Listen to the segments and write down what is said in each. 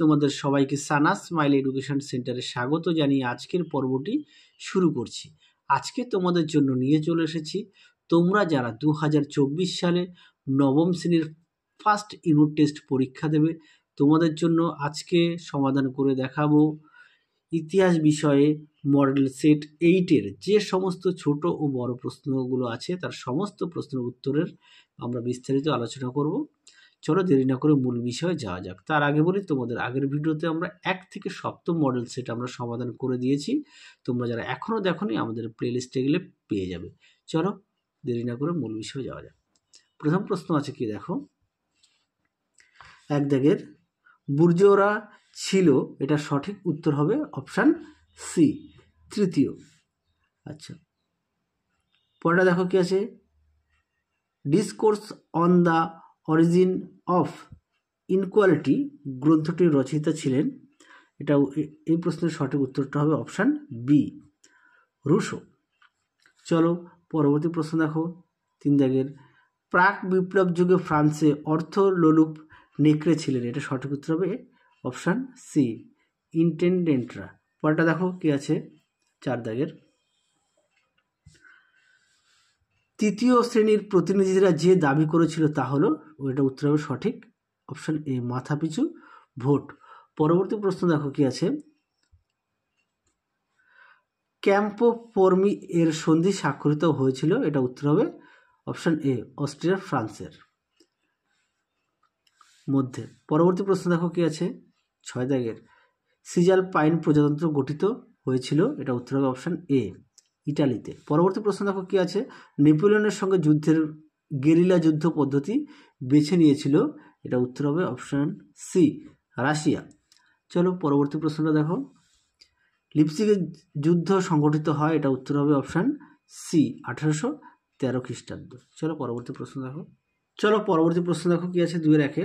তোমাদের সবাইকে সানা smile education সেন্টারে স্বাগত জানিয়ে আজকের পর্বটি শুরু করছি আজকে তোমাদের জন্য নিয়ে চলে এসেছি তোমরা যারা দু সালে নবম শ্রেণীর ফার্স্ট ইউনিট টেস্ট পরীক্ষা দেবে তোমাদের জন্য আজকে সমাধান করে দেখাবো ইতিহাস বিষয়ে মডেল সেট এইটের যে সমস্ত ছোট ও বড় প্রশ্নগুলো আছে তার সমস্ত প্রশ্নের উত্তরের আমরা বিস্তারিত আলোচনা করব চলো দেরি না করে মূল বিষয়ে যাওয়া যাক তার আগে বলি তোমাদের আগের ভিডিওতে আমরা এক থেকে সপ্তম মডেল সেট আমরা সমাধান করে দিয়েছি তোমরা যারা এখনও দেখোনি আমাদের প্লেলিস্টে গেলে পেয়ে যাবে চলো দেরি না করে মূল বিষয়ে যাওয়া যাক প্রথম প্রশ্ন আছে কি দেখো এক দাগের বুর্জরা ছিল এটা সঠিক উত্তর হবে অপশান সি তৃতীয় আচ্ছা পরেটা দেখো কি আছে discourse on the origin of inequality গ্রন্থটির রচয়িতা ছিলেন এটা এই প্রশ্নের সঠিক উত্তরটা হবে অপশান বি রুশো চলো পরবর্তী প্রশ্ন দেখো তিন দাগের প্রাক বিপ্লব যুগে ফ্রান্সে অর্থ লোলুপ নেকড়ে ছিলেন এটা সঠিক উত্তর হবে অপশান সি ইন্টেন্ডেন্টরা পরটা দেখো কি আছে চার দাগের তৃতীয় শ্রেণীর প্রতিনিধিরা যে দাবি করেছিল তা হলো ওইটা উত্তর হবে সঠিক অপশন এ মাথাপিছু ভোট পরবর্তী প্রশ্ন দেখো কি আছে ক্যাম্পোফর্মি এর সন্ধি স্বাক্ষরিত হয়েছিল এটা উত্তর হবে অপশন এ অস্ট্রিয়া ফ্রান্সের মধ্যে পরবর্তী প্রশ্ন দেখো কি আছে ছয় দাগের সিজাল পাইন প্রজাতন্ত্র গঠিত হয়েছিল এটা উত্তর হবে অপশান এ ইটালিতে পরবর্তী প্রশ্ন দেখো কী আছে নেপোলিয়নের সঙ্গে যুদ্ধের গেরিলা যুদ্ধ পদ্ধতি বেছে নিয়েছিল এটা উত্তর হবে অপশান সি রাশিয়া চলো পরবর্তী প্রশ্নটা দেখো লিপসিকে যুদ্ধ সংগঠিত হয় এটা উত্তর হবে অপশান সি আঠারোশো তেরো খ্রিস্টাব্দ চলো পরবর্তী প্রশ্ন দেখো চলো পরবর্তী প্রশ্ন দেখো কী আছে দুয়ের একে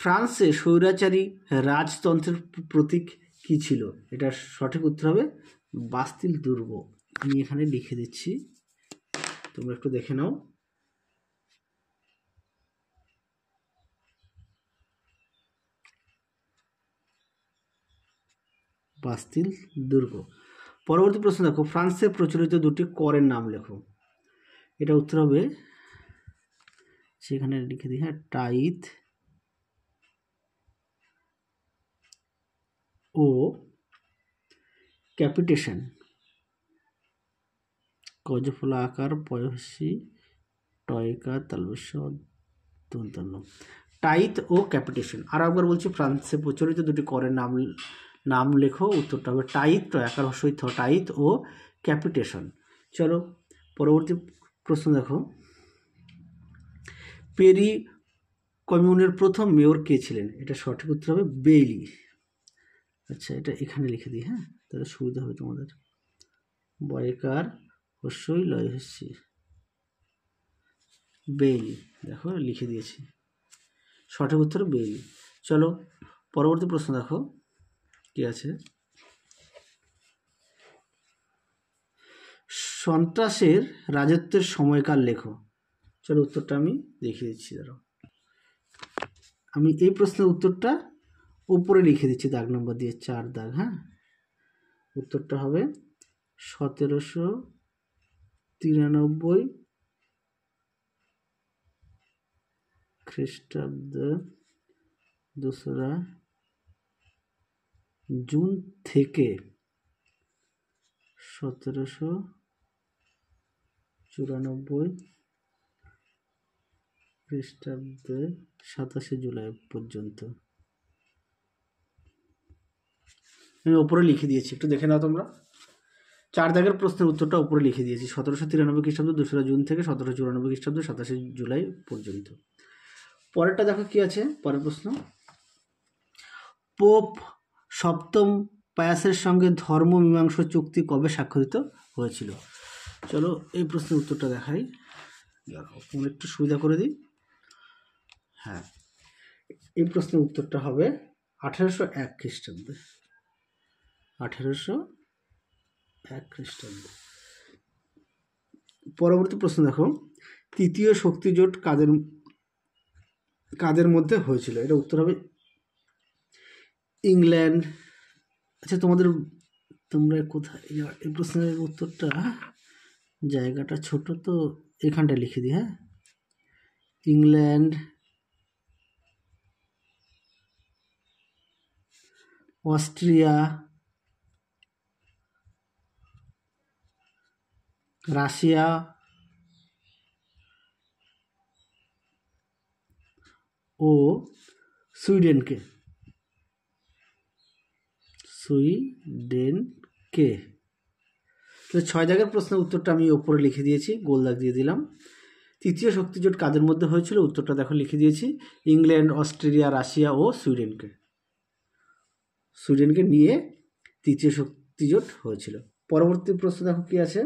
ফ্রান্সে স্বৈরাচারী রাজতন্ত্রের প্রতীক কী ছিল এটার সঠিক উত্তর হবে বাস্তিল দুর্গ আমি এখানে লিখে দিচ্ছি তোমরা একটু দেখে নাও বাস্তিল দুর্গ পরবর্তী প্রশ্ন দেখো ফ্রান্সে প্রচলিত দুটি করের নাম লেখো এটা উত্তর হবে সেখানে লিখে দিই হ্যাঁ টাইথ ও ক্যাপিটেশন গজফলা আকার বয়সী টয়কা তালবস দন্তন্য টাইথ ও ক্যাপিটেশন আর একবার বলছি ফ্রান্সে প্রচলিত দুটি করের নাম নাম লেখো উত্তরটা হবে টাইথ টয়াকার সহিত টাইথ ও ক্যাপিটেশন চলো পরবর্তী প্রশ্ন দেখো পেরি কমিউনের প্রথম মেয়র কে ছিলেন এটা সঠিক উত্তর হবে বেইলি আচ্ছা এটা এখানে লিখে দিই হ্যাঁ তাহলে সুবিধা হবে তোমাদের বয়কার অবশ্যই লয় এসেছি বেইলি দেখো লিখে দিয়েছি সঠিক উত্তর বেইলি চলো পরবর্তী প্রশ্ন দেখো কি আছে সন্ত্রাসের রাজত্বের সময়কাল লেখো চলো উত্তরটা আমি দেখিয়ে দিচ্ছি ধরো আমি এই প্রশ্নের উত্তরটা উপরে লিখে দিচ্ছি দাগ নম্বর দিয়ে চার দাগ হ্যাঁ উত্তরটা হবে সতেরোশো তিরানব্বই খ্রিস্টাব্দে দোসরা জুন থেকে সতেরোশো চুরানব্বই খ্রিস্টাব্দে সাতাশে জুলাই পর্যন্ত আমি ওপরে লিখে দিয়েছি একটু দেখে নাও তোমরা চার দাগের প্রশ্নের উত্তরটা উপরে লিখে দিয়েছি সতেরোশো তিরানব্বই খ্রিস্টাব্দ দোসরা জুন থেকে সতেরোশো চুরানব্বই খ্রিস্টাব্দ সাতাশে জুলাই পর্যন্ত পরেরটা দেখো কি আছে পরের প্রশ্ন পোপ সপ্তম পায়াসের সঙ্গে ধর্ম মীমাংস চুক্তি কবে স্বাক্ষরিত হয়েছিল চলো এই প্রশ্নের উত্তরটা দেখাই একটু সুবিধা করে দিই হ্যাঁ এই প্রশ্নের উত্তরটা হবে আঠেরোশো এক খ্রিস্টাব্দে আঠেরোশো এক খ্রিস্টাব্দ পরবর্তী প্রশ্ন দেখো তৃতীয় শক্তিজোট কাদের কাদের মধ্যে হয়েছিল এটা উত্তর হবে ইংল্যান্ড আচ্ছা তোমাদের তোমরা কোথায় এই প্রশ্নের উত্তরটা জায়গাটা ছোট তো এখানটা লিখে দিই হ্যাঁ ইংল্যান্ড অস্ট্রিয়া রাশিয়া ও সুইডেনকে সুইডেনকে তো ছয় জায়গার প্রশ্নের উত্তরটা আমি ওপরে লিখে দিয়েছি গোল দাগ দিয়ে দিলাম তৃতীয় শক্তিজোট কাদের মধ্যে হয়েছিল উত্তরটা দেখো লিখে দিয়েছি ইংল্যান্ড অস্ট্রেলিয়া রাশিয়া ও সুইডেনকে সুইডেনকে নিয়ে তৃতীয় শক্তিজোট হয়েছিল পরবর্তী প্রশ্ন দেখো কী আছে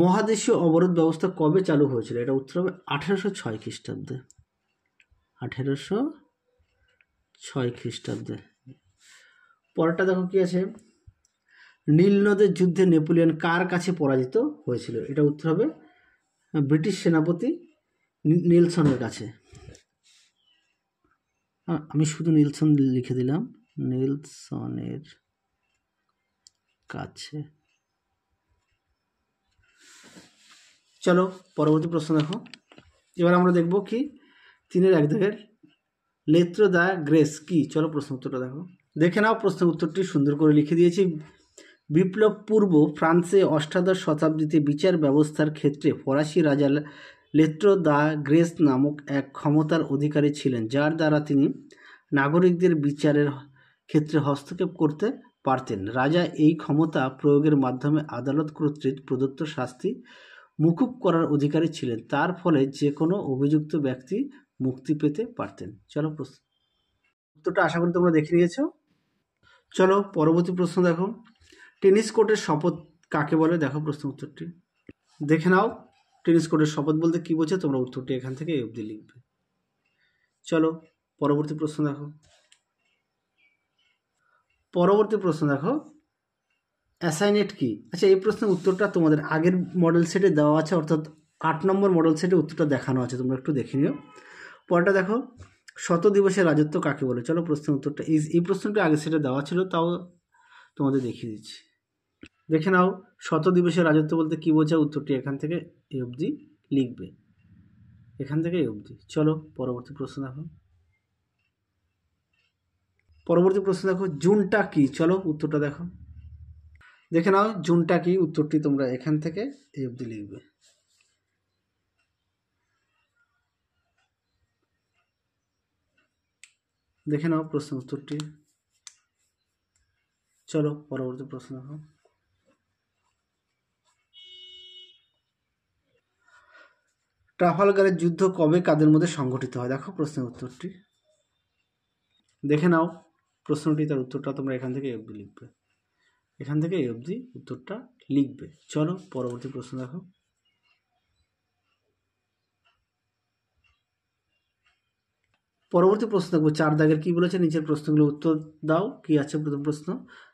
মহাদেশীয় অবরোধ ব্যবস্থা কবে চালু হয়েছিল এটা উত্তর হবে আঠেরোশো ছয় খ্রিস্টাব্দে আঠেরোশো ছয় খ্রিস্টাব্দে পরেরটা দেখো কী আছে নীলনদের যুদ্ধে নেপোলিয়ন কার কাছে পরাজিত হয়েছিল এটা উত্তর হবে ব্রিটিশ সেনাপতি নীলসনের কাছে আমি শুধু নীলসন লিখে দিলাম নীলসনের কাছে চলো পরবর্তী প্রশ্ন দেখো এবার আমরা দেখব কি তিনের এক দাগের লেত্র দা গ্রেস কি চলো প্রশ্ন উত্তরটা দেখো দেখে নাও প্রশ্ন উত্তরটি সুন্দর করে লিখে দিয়েছি বিপ্লব পূর্ব ফ্রান্সে অষ্টাদশ শতাব্দীতে বিচার ব্যবস্থার ক্ষেত্রে ফরাসি রাজা লেত্র দা গ্রেস নামক এক ক্ষমতার অধিকারী ছিলেন যার দ্বারা তিনি নাগরিকদের বিচারের ক্ষেত্রে হস্তক্ষেপ করতে পারতেন রাজা এই ক্ষমতা প্রয়োগের মাধ্যমে আদালত কর্তৃক প্রদত্ত শাস্তি মুকুব করার অধিকারী ছিলেন তার ফলে যে কোনো অভিযুক্ত ব্যক্তি মুক্তি পেতে পারতেন চলো প্রশ্ন উত্তরটা আশা করি তোমরা দেখে নিয়েছ চলো পরবর্তী প্রশ্ন দেখো টেনিস কোর্টের শপথ কাকে বলে দেখো প্রশ্ন উত্তরটি দেখে নাও টেনিস কোর্টের শপথ বলতে কী বোঝে তোমরা উত্তরটি এখান থেকে এই অবধি লিখবে চলো পরবর্তী প্রশ্ন দেখো পরবর্তী প্রশ্ন দেখো অ্যাসাইনেট কি আচ্ছা এই প্রশ্নের উত্তরটা তোমাদের আগের মডেল সেটে দেওয়া আছে অর্থাৎ আট নম্বর মডেল সেটে উত্তরটা দেখানো আছে তোমরা একটু দেখে নিও পরেরটা দেখো শত দিবসের রাজত্ব কাকে বলে চলো প্রশ্নের উত্তরটা এই এই প্রশ্নটা আগে সেটা দেওয়া ছিল তাও তোমাদের দেখিয়ে দিচ্ছি দেখে নাও শত দিবসের রাজত্ব বলতে কী বোঝায় উত্তরটি এখান থেকে এই অবধি লিখবে এখান থেকে এই অবধি চলো পরবর্তী প্রশ্ন দেখো পরবর্তী প্রশ্ন দেখো জুনটা কি চলো উত্তরটা দেখো দেখে নাও জুনটা কি উত্তরটি তোমরা এখান থেকে এই অবধি লিখবে দেখে নাও প্রশ্ন উত্তরটি চলো পরবর্তী প্রশ্ন দেখো ট্রাফালগারের যুদ্ধ কবে কাদের মধ্যে সংঘটিত হয় দেখো প্রশ্নের উত্তরটি দেখে নাও প্রশ্নটি তার উত্তরটা তোমরা এখান থেকে লিখবে এখান থেকে এই অবধি উত্তরটা লিখবে চলো পরবর্তী প্রশ্ন দেখো পরবর্তী প্রশ্ন দেখবো চার দাগের কি বলেছে নিচের প্রশ্নগুলো উত্তর দাও কি আছে প্রথম প্রশ্ন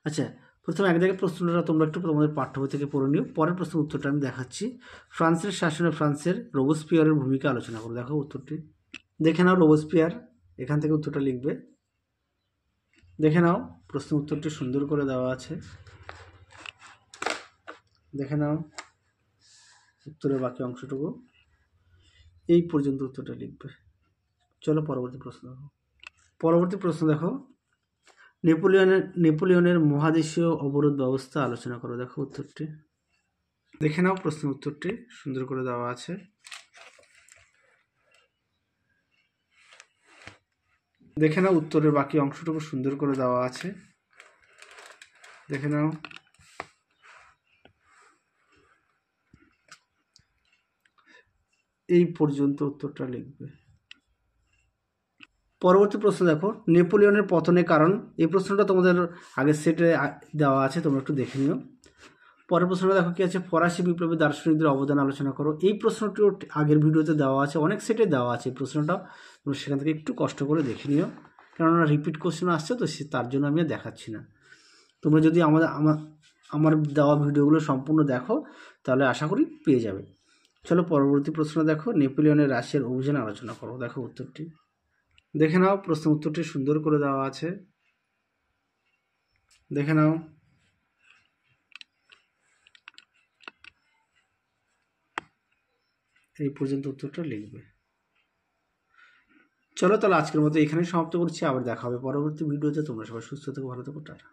আচ্ছা প্রথমে এক দাগের প্রশ্নটা তোমরা একটু তোমাদের পাঠ্য বই থেকে পড়ে নিও পরের প্রশ্ন উত্তরটা আমি দেখাচ্ছি ফ্রান্সের শাসনে ফ্রান্সের রোবোসপিয়ারের ভূমিকা আলোচনা করো দেখো উত্তরটি দেখে নাও রোবোসপিয়ার এখান থেকে উত্তরটা লিখবে দেখে নাও প্রশ্ন উত্তরটি সুন্দর করে দেওয়া আছে দেখে নাও উত্তরের বাকি অংশটুকু এই পর্যন্ত উত্তরটা লিখবে চলো পরবর্তী প্রশ্ন দেখো পরবর্তী প্রশ্ন দেখো নেপোলিয়নের নেপোলিয়নের মহাদেশীয় অবরোধ ব্যবস্থা আলোচনা করো দেখো উত্তরটি দেখে নাও প্রশ্ন উত্তরটি সুন্দর করে দেওয়া আছে দেখে নাও উত্তরের বাকি অংশটুকু সুন্দর করে দেওয়া আছে দেখে নাও এই পর্যন্ত উত্তরটা লিখবে পরবর্তী প্রশ্ন দেখো নেপোলিয়নের পতনের কারণ এই প্রশ্নটা তোমাদের আগের সেটে দেওয়া আছে তোমরা একটু দেখে নিও পরের প্রশ্নটা দেখো কি আছে ফরাসি বিপ্লবী দার্শনিকদের অবদান আলোচনা করো এই প্রশ্নটিও আগের ভিডিওতে দেওয়া আছে অনেক সেটে দেওয়া আছে এই প্রশ্নটা তোমরা সেখান থেকে একটু কষ্ট করে দেখে নিও কেননা রিপিট কোশ্চেন আসছে তো সে তার জন্য আমি দেখাচ্ছি না তোমরা যদি আমাদের আমার আমার দেওয়া ভিডিওগুলো সম্পূর্ণ দেখো তাহলে আশা করি পেয়ে যাবে চলো পরবর্তী প্রশ্ন দেখো নেপোলিয়নের রাশিয়ার অভিযান আলোচনা করো দেখো উত্তরটি দেখে নাও প্রশ্ন উত্তরটি সুন্দর করে দেওয়া আছে দেখে নাও এই পর্যন্ত উত্তরটা লিখবে চলো তাহলে আজকের মতো এখানে সমাপ্ত করছি আবার দেখা হবে পরবর্তী ভিডিওতে তোমরা সবাই সুস্থ থেকো ভালো থেকো টাটা